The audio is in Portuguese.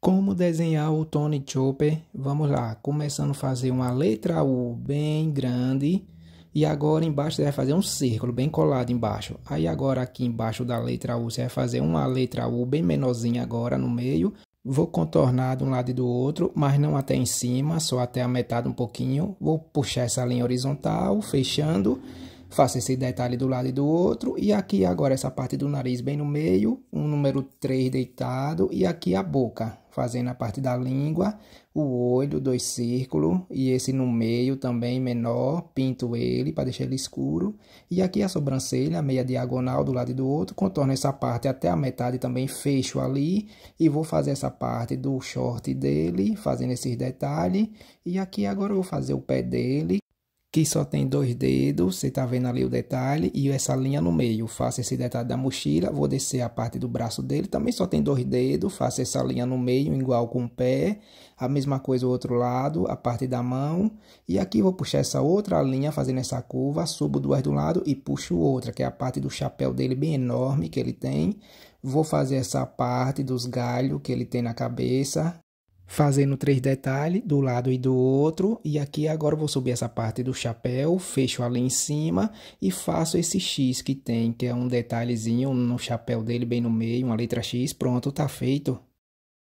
Como desenhar o Tony Chopper? Vamos lá, começando a fazer uma letra U bem grande. E agora embaixo você vai fazer um círculo bem colado embaixo. Aí agora aqui embaixo da letra U você vai fazer uma letra U bem menorzinha agora no meio. Vou contornar de um lado e do outro, mas não até em cima, só até a metade um pouquinho. Vou puxar essa linha horizontal, fechando. Faço esse detalhe do lado e do outro. E aqui agora essa parte do nariz bem no meio, um número 3 deitado e aqui a boca fazendo a parte da língua, o olho, dois círculos, e esse no meio também menor, pinto ele para deixar ele escuro. E aqui a sobrancelha, meia diagonal do lado e do outro, contorno essa parte até a metade também, fecho ali, e vou fazer essa parte do short dele, fazendo esses detalhes. E aqui agora eu vou fazer o pé dele que só tem dois dedos, você está vendo ali o detalhe, e essa linha no meio. Faço esse detalhe da mochila, vou descer a parte do braço dele, também só tem dois dedos, faço essa linha no meio, igual com o pé. A mesma coisa o outro lado, a parte da mão. E aqui vou puxar essa outra linha, fazendo essa curva, subo duas do lado e puxo outra, que é a parte do chapéu dele bem enorme que ele tem. Vou fazer essa parte dos galhos que ele tem na cabeça, fazendo três detalhes do lado e do outro. E aqui agora vou subir essa parte do chapéu, fecho ali em cima e faço esse X que tem, que é um detalhezinho no chapéu dele, bem no meio, uma letra X. Pronto, tá feito.